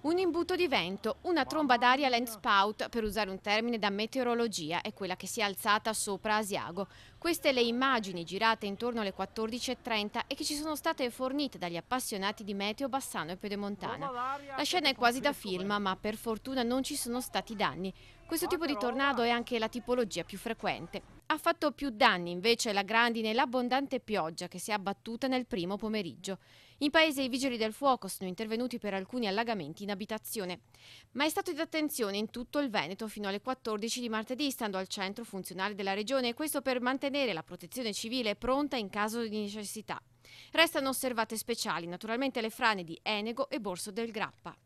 Un imbuto di vento, una tromba d'aria landspout, per usare un termine da meteorologia, è quella che si è alzata sopra Asiago. Queste le immagini girate intorno alle 14.30 e che ci sono state fornite dagli appassionati di meteo Bassano e Pedemontana. La scena è quasi da film, eh. ma per fortuna non ci sono stati danni. Questo tipo di tornado è anche la tipologia più frequente. Ha fatto più danni invece la grandine e l'abbondante pioggia che si è abbattuta nel primo pomeriggio. In paese i vigili del fuoco sono intervenuti per alcuni allagamenti in abitazione. Ma è stato di attenzione in tutto il Veneto fino alle 14 di martedì, stando al centro funzionale della regione, e questo per mantenere la protezione civile pronta in caso di necessità. Restano osservate speciali naturalmente le frane di Enego e Borso del Grappa.